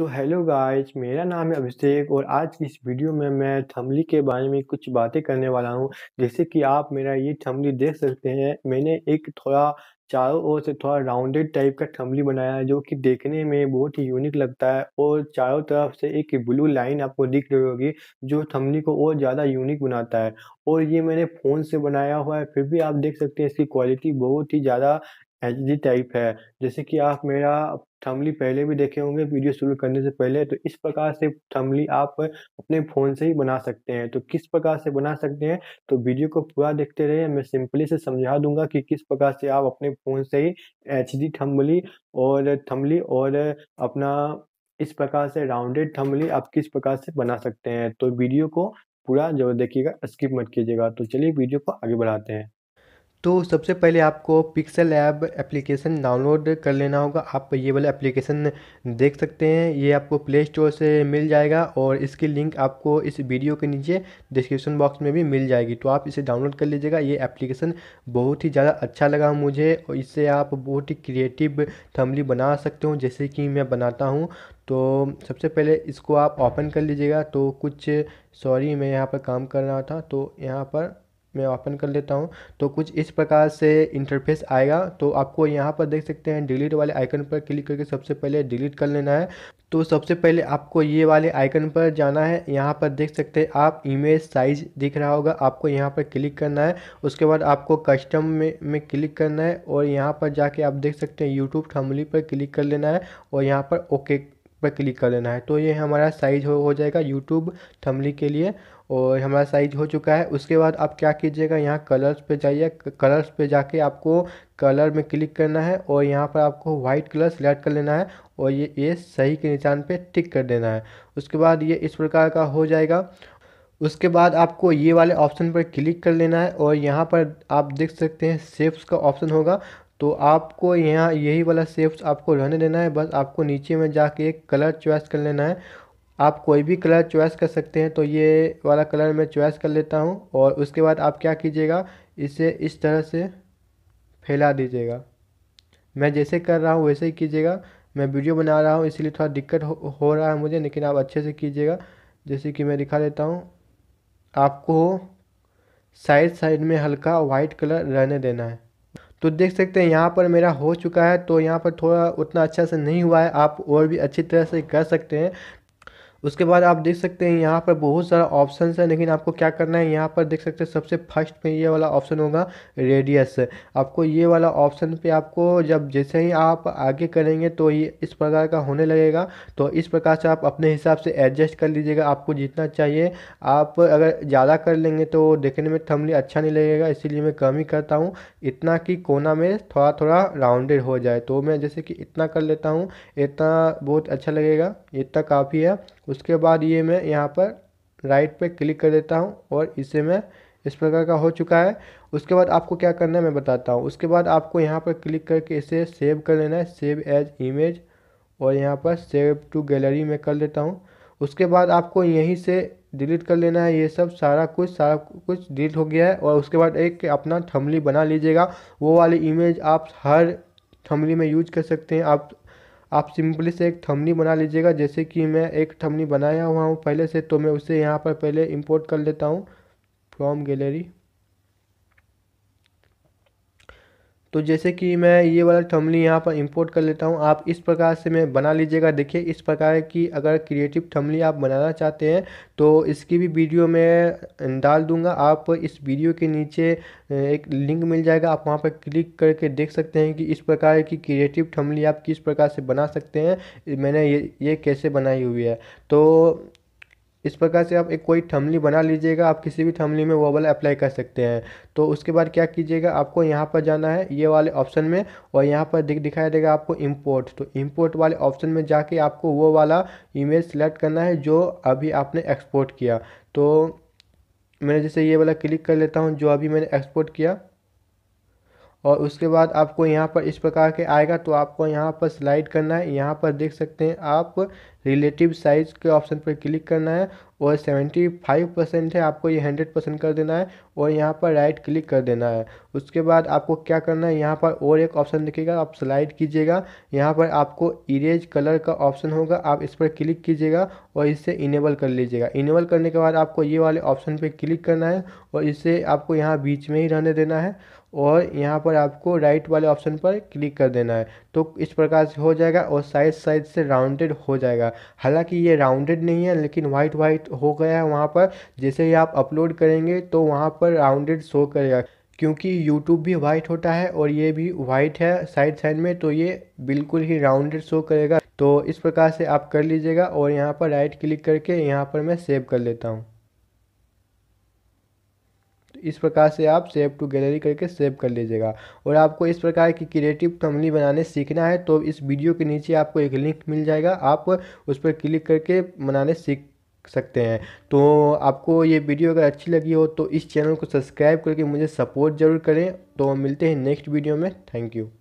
तो hello guys मेरा नाम है अभिषेक और आज की इस वीडियो में मैं थमली के बारे में कुछ बातें करने वाला हूं जैसे कि आप मेरा ये थमली देख सकते हैं मैंने एक थोड़ा चारों ओर से थोड़ा राउंडेड टाइप का थमली बनाया है जो कि देखने में बहुत ही यूनिक लगता है और चारों तरफ से एक ब्लू लाइन आपको दिख रही होगी जो थमली को और ज़्यादा यूनिक बनाता है और ये मैंने फ़ोन से बनाया हुआ है फिर भी आप देख सकते हैं इसकी क्वालिटी बहुत ही ज़्यादा एच टाइप है जैसे कि आप मेरा थमली पहले भी देखे होंगे वीडियो शुरू करने से पहले तो इस प्रकार से थमली आप अपने फ़ोन से ही बना सकते हैं तो किस प्रकार से बना सकते हैं तो वीडियो को पूरा देखते रहिए मैं सिंपली से समझा दूंगा कि किस प्रकार से आप अपने फ़ोन से ही एच डी थम्बली और थमली और अपना इस प्रकार से राउंडेड थमली आप किस प्रकार से बना सकते हैं तो वीडियो को पूरा जब देखिएगा स्किप मत कीजिएगा तो चलिए वीडियो को आगे बढ़ाते हैं तो सबसे पहले आपको पिक्सल ऐप एप्लीकेशन डाउनलोड कर लेना होगा आप ये वाला एप्लीकेशन देख सकते हैं ये आपको प्ले स्टोर से मिल जाएगा और इसकी लिंक आपको इस वीडियो के नीचे डिस्क्रिप्शन बॉक्स में भी मिल जाएगी तो आप इसे डाउनलोड कर लीजिएगा ये एप्लीकेशन बहुत ही ज़्यादा अच्छा लगा मुझे और इससे आप बहुत ही क्रिएटिव थमली बना सकते हो जैसे कि मैं बनाता हूँ तो सबसे पहले इसको आप ओपन कर लीजिएगा तो कुछ सॉरी मैं यहाँ पर काम कर रहा था तो यहाँ पर मैं ओपन कर लेता हूँ तो कुछ इस प्रकार से इंटरफेस आएगा तो आपको यहाँ पर देख सकते हैं डिलीट वाले आइकन पर क्लिक करके सबसे पहले डिलीट कर लेना है तो सबसे पहले आपको ये वाले आइकन पर जाना है यहाँ पर देख सकते हैं आप इमेज साइज दिख रहा होगा आपको यहाँ पर क्लिक करना है उसके बाद आपको कस्टम में में क्लिक करना है और यहाँ पर जाके आप देख सकते हैं यूट्यूब थमली पर क्लिक कर लेना है और यहाँ पर ओके पर क्लिक कर लेना है तो ये हमारा साइज हो, हो जाएगा यूट्यूब थमली के लिए और हमारा साइज हो चुका है उसके बाद आप क्या कीजिएगा यहाँ कलर्स पे जाइए कलर्स पे जाके आपको कलर में क्लिक करना है और यहाँ पर आपको वाइट कलर सेलेक्ट कर लेना है और ये ये सही के निशान पे टिक कर देना है उसके बाद ये इस प्रकार का हो जाएगा उसके बाद आपको ये वाले ऑप्शन पर क्लिक कर लेना है और यहाँ पर आप देख सकते हैं सेफ्स का ऑप्शन होगा तो आपको यहाँ यही वाला सेफ्स आपको रहने देना है बस आपको नीचे में जाके एक कलर चॉइस कर लेना है आप कोई भी कलर चॉइस कर सकते हैं तो ये वाला कलर मैं चॉइस कर लेता हूँ और उसके बाद आप क्या कीजिएगा इसे इस तरह से फैला दीजिएगा मैं जैसे कर रहा हूँ वैसे ही कीजिएगा मैं वीडियो बना रहा हूँ इसलिए थोड़ा दिक्कत हो, हो रहा है मुझे लेकिन आप अच्छे से कीजिएगा जैसे कि मैं दिखा देता हूँ आपको साइड साइड में हल्का वाइट कलर रहने देना है तो देख सकते हैं यहाँ पर मेरा हो चुका है तो यहाँ पर थोड़ा उतना अच्छा से नहीं हुआ है आप और भी अच्छी तरह से कर सकते हैं उसके बाद आप देख सकते हैं यहाँ पर बहुत सारा ऑप्शन है लेकिन आपको क्या करना है यहाँ पर देख सकते हैं सबसे फर्स्ट में ये वाला ऑप्शन होगा रेडियस आपको ये वाला ऑप्शन पे आपको जब जैसे ही आप आगे करेंगे तो ये इस प्रकार का होने लगेगा तो इस प्रकार से आप अपने हिसाब से एडजस्ट कर लीजिएगा आपको जितना चाहिए आप अगर ज़्यादा कर लेंगे तो देखने में थमली अच्छा नहीं लगेगा इसीलिए मैं कम ही करता हूँ इतना कि कोना में थोड़ा थोड़ा राउंडेड हो जाए तो मैं जैसे कि इतना कर लेता हूँ इतना बहुत अच्छा लगेगा इतना काफ़ी है उसके बाद ये मैं यहाँ पर राइट पे क्लिक कर देता हूँ और इसे मैं इस प्रकार का हो चुका है उसके बाद आपको क्या करना है मैं बताता हूँ उसके बाद आपको यहाँ पर क्लिक करके इसे सेव कर लेना है सेव एज इमेज और यहाँ पर सेव टू गैलरी में कर लेता हूँ उसके बाद आपको यहीं से डिलीट कर लेना है ये सब सारा कुछ सारा कुछ डिलीट हो गया है और उसके बाद एक अपना थमली बना लीजिएगा वो वाली इमेज आप हर थमली में यूज कर सकते हैं आप आप सिंपली से एक थमनी बना लीजिएगा जैसे कि मैं एक थमनी बनाया हुआ हूँ पहले से तो मैं उसे यहाँ पर पहले इंपोर्ट कर लेता हूँ फ्रॉम गैलरी तो जैसे कि मैं ये वाला थमली यहाँ पर इंपोर्ट कर लेता हूँ आप इस प्रकार से मैं बना लीजिएगा देखिए इस प्रकार की अगर क्रिएटिव थमली आप बनाना चाहते हैं तो इसकी भी वीडियो मैं डाल दूँगा आप इस वीडियो के नीचे एक लिंक मिल जाएगा आप वहाँ पर क्लिक करके देख सकते हैं कि इस प्रकार की क्रिएटिव थमली आप किस प्रकार से बना सकते हैं मैंने ये ये कैसे बनाई हुई है तो इस प्रकार से आप एक कोई थमली बना लीजिएगा आप किसी भी थमली में वो वाला अप्लाई कर सकते हैं तो उसके बाद क्या कीजिएगा आपको यहाँ पर जाना है ये वाले ऑप्शन में और यहाँ पर दिख दिखाई देगा आपको इम्पोर्ट तो इम्पोर्ट वाले ऑप्शन में जाके आपको वो वाला इमेज सेलेक्ट करना है जो अभी आपने एक्सपोर्ट किया तो मैंने जैसे ये वाला क्लिक कर लेता हूँ जो अभी मैंने एक्सपोर्ट किया और उसके बाद आपको यहाँ पर इस प्रकार के आएगा तो आपको यहाँ पर स्लाइड करना है यहाँ पर देख सकते हैं आप रिलेटिव साइज़ के ऑप्शन पर क्लिक करना है और सेवेंटी फाइव परसेंट है आपको ये हंड्रेड परसेंट कर देना है और यहाँ पर राइट क्लिक कर देना है उसके बाद आपको क्या करना है यहाँ पर और एक ऑप्शन दिखेगा आप स्लाइड कीजिएगा यहाँ पर आपको इरेज कलर का ऑप्शन होगा आप इस पर क्लिक कीजिएगा और इसे इनेबल कर लीजिएगा इनेबल करने के बाद आपको ये वाले ऑप्शन पर क्लिक करना है और इसे आपको यहाँ बीच में ही रहने देना है और यहाँ पर आपको राइट वाले ऑप्शन पर क्लिक कर देना है तो इस प्रकार से हो जाएगा और साइड साइड से राउंडेड हो जाएगा हालांकि ये राउंडेड नहीं है लेकिन वाइट वाइट हो गया है वहाँ पर जैसे ही आप अपलोड करेंगे तो वहाँ पर राउंडेड शो करेगा क्योंकि YouTube भी वाइट होता है और ये भी वाइट है साइड साइड में तो ये बिल्कुल ही राउंडेड शो करेगा तो इस प्रकार से आप कर लीजिएगा और यहाँ पर राइट क्लिक करके यहाँ पर मैं सेव कर लेता हूँ इस प्रकार से आप सेव टू गैलरी करके सेव कर लीजिएगा और आपको इस प्रकार की क्रिएटिव थंबनेल बनाने सीखना है तो इस वीडियो के नीचे आपको एक लिंक मिल जाएगा आप उस पर क्लिक करके बनाने सीख सकते हैं तो आपको ये वीडियो अगर अच्छी लगी हो तो इस चैनल को सब्सक्राइब करके मुझे सपोर्ट ज़रूर करें तो मिलते हैं नेक्स्ट वीडियो में थैंक यू